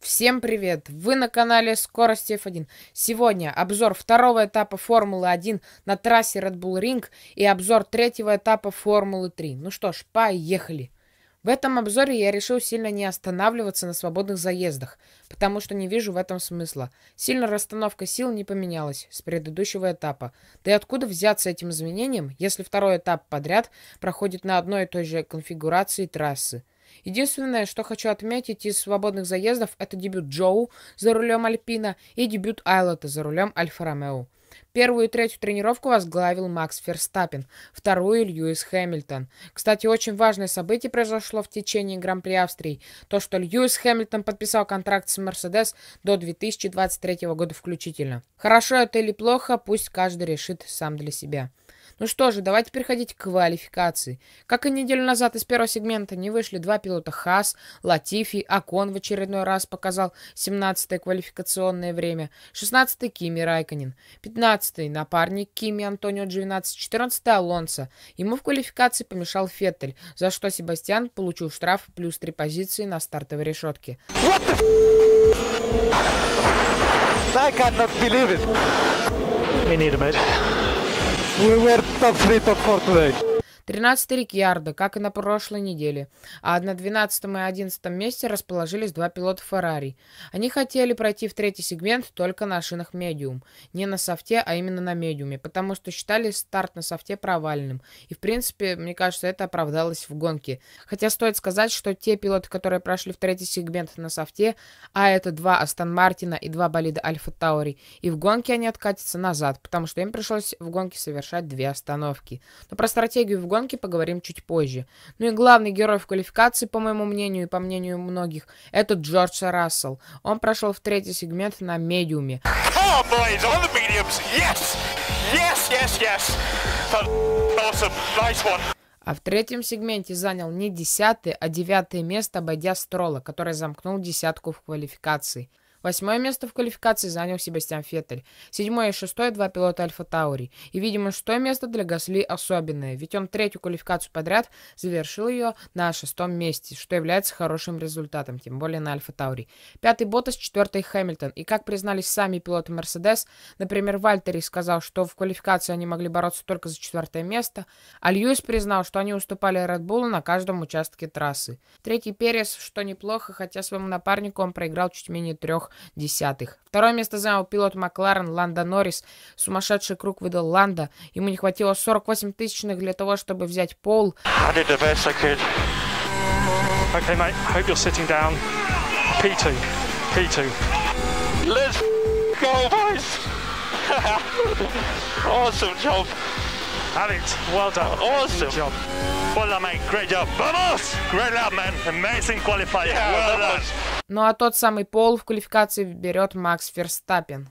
Всем привет! Вы на канале Скорость F1. Сегодня обзор второго этапа Формулы-1 на трассе Red Bull Ring и обзор третьего этапа Формулы-3. Ну что ж, поехали! В этом обзоре я решил сильно не останавливаться на свободных заездах, потому что не вижу в этом смысла. Сильно расстановка сил не поменялась с предыдущего этапа. Да и откуда взяться этим изменением, если второй этап подряд проходит на одной и той же конфигурации трассы? Единственное, что хочу отметить из свободных заездов, это дебют Джоу за рулем Альпина и дебют Айлота за рулем Альфа-Ромео. Первую и третью тренировку возглавил Макс Ферстаппин, вторую – Льюис Хэмилтон. Кстати, очень важное событие произошло в течение Гран-при Австрии. То, что Льюис Хэмилтон подписал контракт с Мерседес до 2023 года включительно. Хорошо это или плохо, пусть каждый решит сам для себя. Ну что же, давайте переходить к квалификации. Как и неделю назад из первого сегмента не вышли два пилота Хас, Латифи, Акон в очередной раз показал 17-е квалификационное время, 16-й Кими Райконин, 15-й напарник Кими Антонио Джовинац, 14-й Алонсо. Ему в квалификации помешал Феттель, за что Себастьян получил штраф плюс три позиции на стартовой решетке. I cannot believe it. Me neither, mate. we were top three, top four today. 13 Рикьярдо, как и на прошлой неделе, а на 12 и 11 месте расположились два пилота Феррари. Они хотели пройти в третий сегмент только на шинах медиум, не на софте, а именно на медиуме, потому что считали старт на софте провальным. И в принципе, мне кажется, это оправдалось в гонке. Хотя стоит сказать, что те пилоты, которые прошли в третий сегмент на софте, а это два Астон Мартина и два болида Альфа Таури, и в гонке они откатятся назад, потому что им пришлось в гонке совершать две остановки. Но про стратегию в гонке гонки поговорим чуть позже. Ну и главный герой в квалификации, по моему мнению и по мнению многих, это Джордж Рассел. Он прошел в третий сегмент на медиуме. Oh, а в третьем сегменте занял не десятое, а девятое место, обойдя Строла, который замкнул десятку в квалификации. Восьмое место в квалификации занял Себастьян Феттель. Седьмое и шестое – два пилота Альфа Таури. И, видимо, шестое место для Гасли особенное, ведь он третью квалификацию подряд завершил ее на шестом месте, что является хорошим результатом, тем более на Альфа Таури. Пятый – Ботас, четвертый – Хэмилтон. И, как признались сами пилоты Мерседес, например, Вальтери сказал, что в квалификации они могли бороться только за четвертое место, а Льюис признал, что они уступали Редбулу на каждом участке трассы. Третий – Перес, что неплохо, хотя своему напарнику он проиграл чуть менее трех Второе место занял пилот Макларен Ланда Норрис. Сумасшедший круг выдал Ланда. Ему не хватило 48 тысячных для того, чтобы взять пол. Okay, mate. Hope you're sitting down. P2. P2. Let's go, boys! awesome job. Alex, well done. Awesome. Good job. Well done, mate. Great job. Vamos! Great lab, man. Amazing qualifier. Yeah, well done. Was... Ну а тот самый пол в квалификации берет Макс Ферстаппин.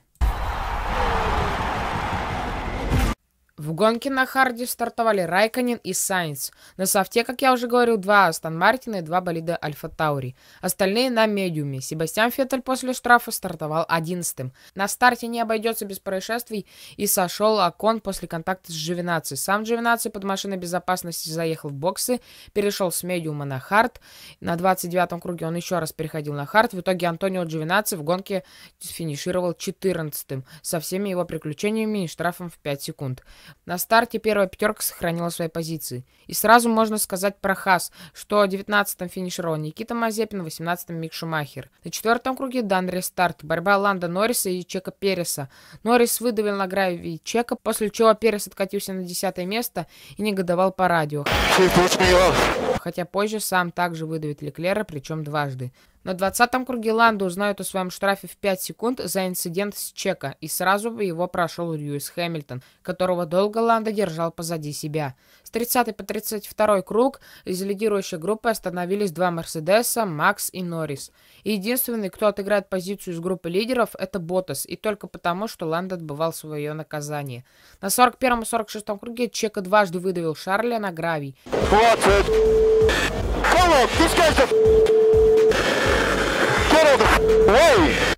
В гонке на Харде стартовали Райконин и Сайнц. На софте, как я уже говорил, два Астон Мартина и два болида Альфа Таури. Остальные на медиуме. Себастьян Феттель после штрафа стартовал одиннадцатым. На старте не обойдется без происшествий и сошел Акон после контакта с Живинаци. Сам Живинаци под машиной безопасности заехал в боксы, перешел с медиума на Хард. На 29-м круге он еще раз переходил на Хард. В итоге Антонио Живинаци в гонке финишировал 14-м со всеми его приключениями и штрафом в 5 секунд. На старте первая пятерка сохранила свои позиции. И сразу можно сказать про Хас, что 19-м финишировал Никита Мазепин, 18-м Мик Шумахер. На четвертом круге дан рестарт. Борьба Ланда Норриса и Чека Переса. Норрис выдавил на гравии Чека, после чего Перес откатился на 10 место и негодовал по радио. Хотя позже сам также выдавит Леклера, причем дважды. На 20-м круге Ланда узнают о своем штрафе в 5 секунд за инцидент с чека, и сразу бы его прошел Льюис Хэмилтон, которого долго Ланда держал позади себя. С 30 по 32 круг из лидирующей группы остановились два Мерседеса, Макс и Норрис. единственный, кто отыграет позицию из группы лидеров, это Ботас, и только потому, что Ланда отбывал свое наказание. На 41-м и 46-м круге Чека дважды выдавил Шарля на гравий. Hello, this guy's a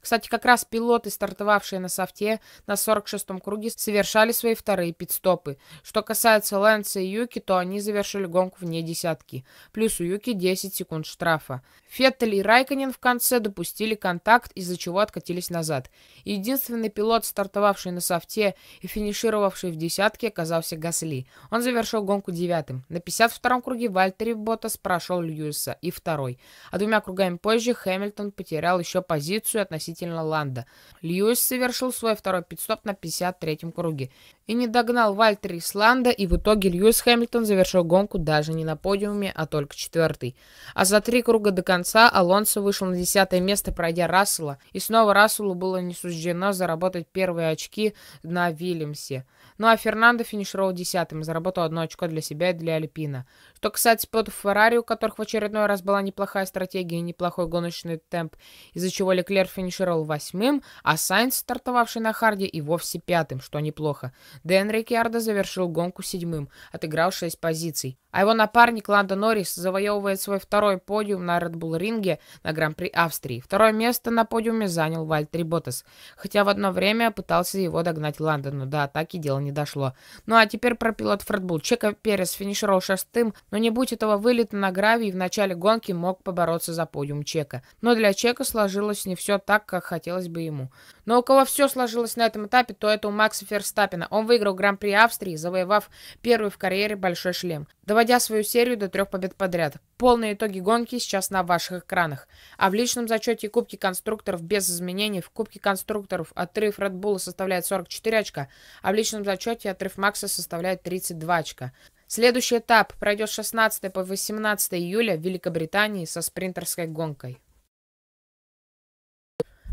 кстати, как раз пилоты, стартовавшие на софте на 46-м круге, совершали свои вторые пидстопы. Что касается Лэнса и Юки, то они завершили гонку вне десятки. Плюс у Юки 10 секунд штрафа. Феттель и Райконин в конце допустили контакт, из-за чего откатились назад. Единственный пилот, стартовавший на софте и финишировавший в десятке, оказался Гасли. Он завершил гонку девятым. На 52-м круге Вальтери Ботас прошел Льюиса и второй. А двумя кругами позже Хэмилтон потерял потерял еще позицию относительно Ланда. Льюис совершил свой второй пидстоп на 53-м круге и не догнал Вальтери с Ланда, и в итоге Льюис Хэмилтон завершил гонку даже не на подиуме, а только четвертый. А за три круга до конца Алонсо вышел на десятое место, пройдя Рассела, и снова Расселу было не суждено заработать первые очки на Вильямсе. Ну а Фернандо финишировал десятым, заработал одно очко для себя и для Альпина. Что касается пилотов Феррари, у которых в очередной раз была неплохая стратегия и неплохой гоночный темп, из-за чего Леклер финишировал восьмым, а Сайнс, стартовавший на Харде, и вовсе пятым, что неплохо. Дэн Рикьярдо завершил гонку седьмым, отыграв шесть позиций. А его напарник Ландо Норрис завоевывает свой второй подиум на Red Bull ринге на Гран-при Австрии. Второе место на подиуме занял Вальт Ботас, хотя в одно время пытался его догнать Ландо, но до атаки дело не дошло. Ну а теперь про пилот Фред Булл. Чека Перес финишировал шестым, но не будь этого вылета на гравии, в начале гонки мог побороться за подиум Чека. Но для Чека только сложилось не все так, как хотелось бы ему. Но у кого все сложилось на этом этапе, то это у Макса Ферстаппина. Он выиграл Гран-при Австрии, завоевав первый в карьере большой шлем, доводя свою серию до трех побед подряд. Полные итоги гонки сейчас на ваших экранах. А в личном зачете Кубки конструкторов без изменений в Кубке конструкторов отрыв Red Bull составляет 44 очка, а в личном зачете отрыв Макса составляет 32 очка. Следующий этап пройдет с 16 по 18 июля в Великобритании со спринтерской гонкой.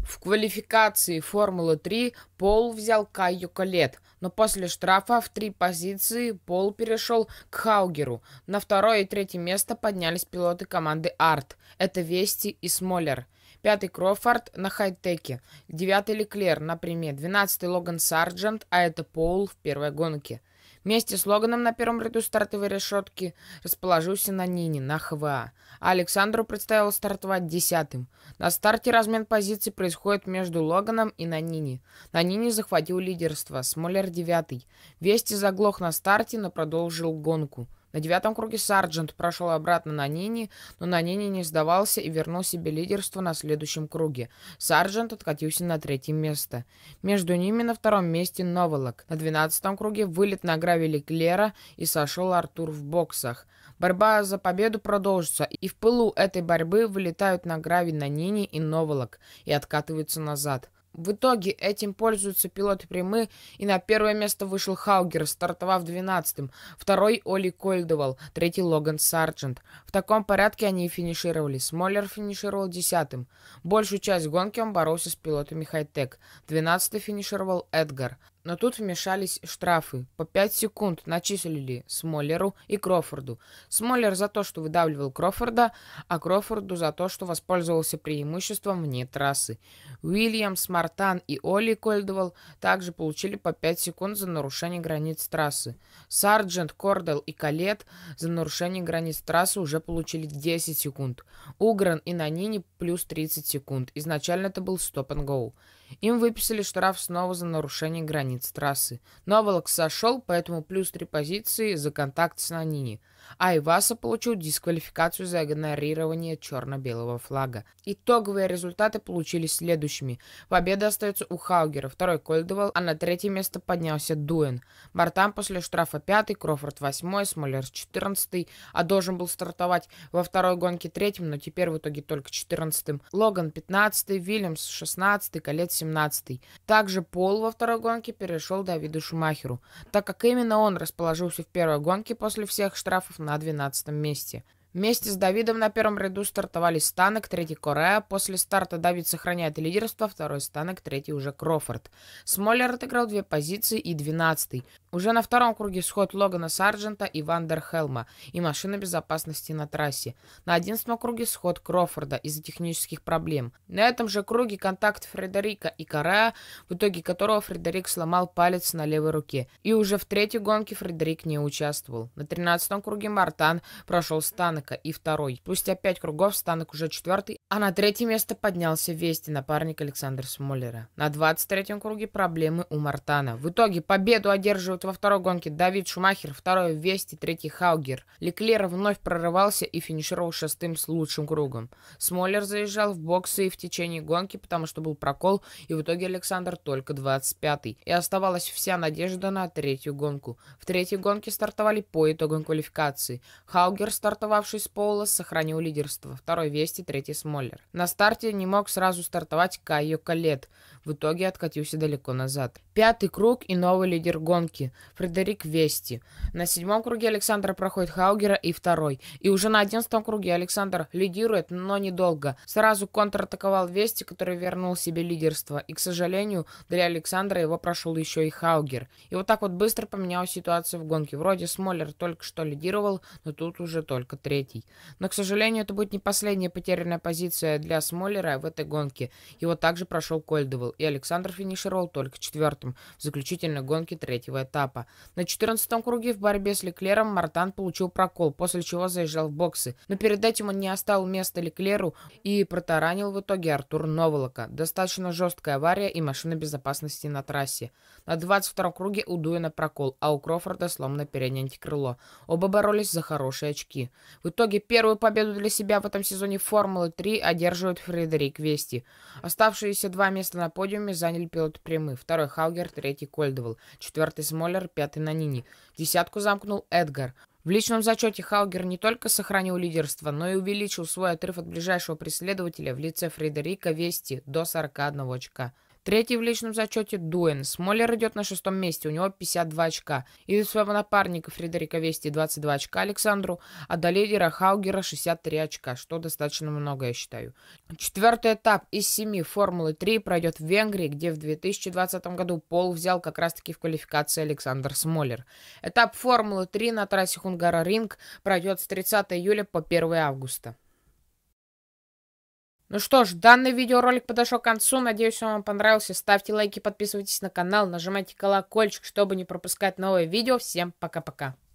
В квалификации Формулы-3 Пол взял Кайо Колет, но после штрафа в три позиции Пол перешел к Хаугеру. На второе и третье место поднялись пилоты команды Арт. Это Вести и Смолер. Пятый Крофорд на хай-теке. Девятый Леклер на приме. Двенадцатый Логан Сарджент, а это Пол в первой гонке. Вместе с Логаном на первом ряду стартовой решетки расположился на Нине, на ХВА, а Александру предстояло стартовать десятым. На старте размен позиций происходит между Логаном и Нанини. Нанини захватил лидерство, Смоллер девятый. Вести заглох на старте, но продолжил гонку. На девятом круге Сарджент прошел обратно на Нини, но на Нини не сдавался и вернул себе лидерство на следующем круге. Сарджент откатился на третье место. Между ними на втором месте Новолок. На двенадцатом круге вылет на гравили Клера и сошел Артур в боксах. Борьба за победу продолжится, и в пылу этой борьбы вылетают на гравий на Нини и Новолок и откатываются назад. В итоге этим пользуются пилоты прямы, и на первое место вышел Хаугер, стартовав 12-м, второй Оли Кольдовал, третий Логан Сарджент. В таком порядке они и финишировали. Смоллер финишировал 10-м. Большую часть гонки он боролся с пилотами хай-тек. 12-й финишировал Эдгар. Но тут вмешались штрафы. По 5 секунд начислили Смоллеру и Крофорду. Смоллер за то, что выдавливал Крофорда, а Крофорду за то, что воспользовался преимуществом вне трассы. Уильямс, Мартан и Оли Кольдвелл также получили по 5 секунд за нарушение границ трассы. Сарджент, Кордел и Калет за нарушение границ трассы уже получили 10 секунд. Угран и Нанини плюс 30 секунд. Изначально это был стоп-н-гоу. Им выписали штраф снова за нарушение границ трассы. Но Авелок сошел, поэтому плюс три позиции за контакт с Нанини – а Иваса получил дисквалификацию за игнорирование черно-белого флага. Итоговые результаты получились следующими. Победа остается у Хаугера, второй Кольдвелл, а на третье место поднялся Дуэн. Мартан после штрафа пятый, Крофорд восьмой, Смоллер четырнадцатый, а должен был стартовать во второй гонке третьим, но теперь в итоге только четырнадцатым. Логан пятнадцатый, Вильямс шестнадцатый, Колец семнадцатый. Также Пол во второй гонке перешел Давиду Шумахеру, так как именно он расположился в первой гонке после всех штрафов штрафов на 12 месте. Вместе с Давидом на первом ряду стартовали Станок, третий Корея. После старта Давид сохраняет лидерство, второй Станок, третий уже Крофорд. Смоллер отыграл две позиции и двенадцатый. Уже на втором круге сход Логана Сарджента и Вандерхелма и машина безопасности на трассе. На одиннадцатом круге сход Крофорда из-за технических проблем. На этом же круге контакт Фредерика и Карая, в итоге которого Фредерик сломал палец на левой руке. И уже в третьей гонке Фредерик не участвовал. На тринадцатом круге Мартан прошел Станека и второй. Спустя пять кругов Станек уже четвертый, а на третье место поднялся Вести, напарник Александра Смоллера. На 23-м круге проблемы у Мартана. В итоге победу одерживают во второй гонке Давид Шумахер, второй Вести, третий Хаугер. Леклер вновь прорывался и финишировал шестым с лучшим кругом. Смоллер заезжал в боксы и в течение гонки, потому что был прокол, и в итоге Александр только 25-й. И оставалась вся надежда на третью гонку. В третьей гонке стартовали по итогам квалификации. Хаугер, стартовавший с пола, сохранил лидерство. Второй Вести, третий Смоллер. Моллер. На старте не мог сразу стартовать Кайо Калет, в итоге откатился далеко назад. Пятый круг и новый лидер гонки – Фредерик Вести. На седьмом круге Александр проходит Хаугера и второй. И уже на одиннадцатом круге Александр лидирует, но недолго. Сразу контратаковал Вести, который вернул себе лидерство. И, к сожалению, для Александра его прошел еще и Хаугер. И вот так вот быстро поменялась ситуация в гонке. Вроде Смоллер только что лидировал, но тут уже только третий. Но, к сожалению, это будет не последняя потерянная позиция для Смоллера в этой гонке. Его также прошел Кольдовелл и Александр финишировал только четвертым в заключительной гонке третьего этапа. На 14-м круге в борьбе с Леклером Мартан получил прокол, после чего заезжал в боксы. Но перед этим он не оставил места Леклеру и протаранил в итоге Артур Новолока. Достаточно жесткая авария и машина безопасности на трассе. На 22-м круге у Дуэна прокол, а у Крофорда сломано переднее антикрыло. Оба боролись за хорошие очки. В итоге первую победу для себя в этом сезоне Формулы 3 одерживает Фредерик Вести. Оставшиеся два места на подиуме подиуме заняли пилот прямы, второй Хаугер, третий Кольдвелл, четвертый Смоллер, пятый Нанини. Десятку замкнул Эдгар. В личном зачете Хаугер не только сохранил лидерство, но и увеличил свой отрыв от ближайшего преследователя в лице Фредерика Вести до 41 очка. Третий в личном зачете Дуэн. Смоллер идет на шестом месте, у него 52 очка. И своего напарника Фредерика Вести 22 очка Александру, а до лидера Хаугера 63 очка, что достаточно много, я считаю. Четвертый этап из семи Формулы 3 пройдет в Венгрии, где в 2020 году Пол взял как раз-таки в квалификации Александр Смоллер. Этап Формулы 3 на трассе Хунгара-Ринг пройдет с 30 июля по 1 августа. Ну что ж, данный видеоролик подошел к концу. Надеюсь, он вам понравился. Ставьте лайки, подписывайтесь на канал, нажимайте колокольчик, чтобы не пропускать новые видео. Всем пока-пока.